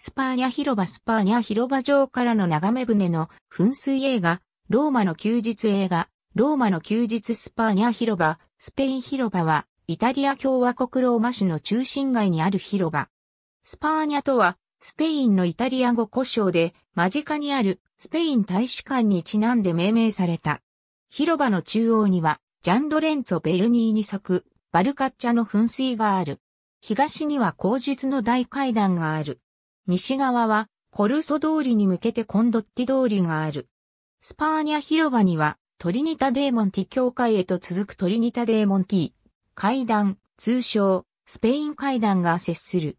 スパーニャ広場スパーニャ広場上からの眺め船の噴水映画、ローマの休日映画、ローマの休日スパーニャ広場、スペイン広場は、イタリア共和国ローマ市の中心街にある広場。スパーニャとは、スペインのイタリア語故障で、間近にあるスペイン大使館にちなんで命名された。広場の中央には、ジャンドレンツォ・ベルニーに咲く、バルカッチャの噴水がある。東には口述の大階段がある。西側はコルソ通りに向けてコンドッティ通りがある。スパーニャ広場にはトリニタ・デーモンティ教会へと続くトリニタ・デーモンティ階段、通称スペイン階段が接する。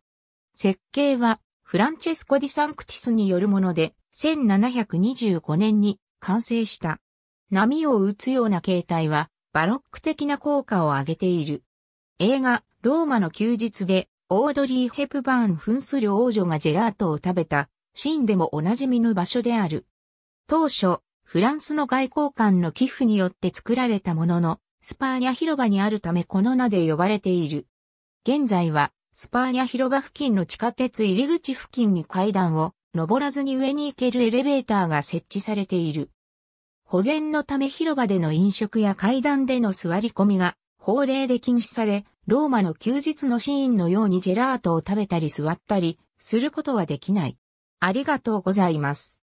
設計はフランチェスコ・ディ・サンクティスによるもので1725年に完成した。波を打つような形態はバロック的な効果を上げている。映画、ローマの休日でオードリー・ヘプバーン扮する王女がジェラートを食べた、シーンでもおなじみの場所である。当初、フランスの外交官の寄付によって作られたものの、スパーニャ広場にあるためこの名で呼ばれている。現在は、スパーニャ広場付近の地下鉄入り口付近に階段を登らずに上に行けるエレベーターが設置されている。保全のため広場での飲食や階段での座り込みが法令で禁止され、ローマの休日のシーンのようにジェラートを食べたり座ったりすることはできない。ありがとうございます。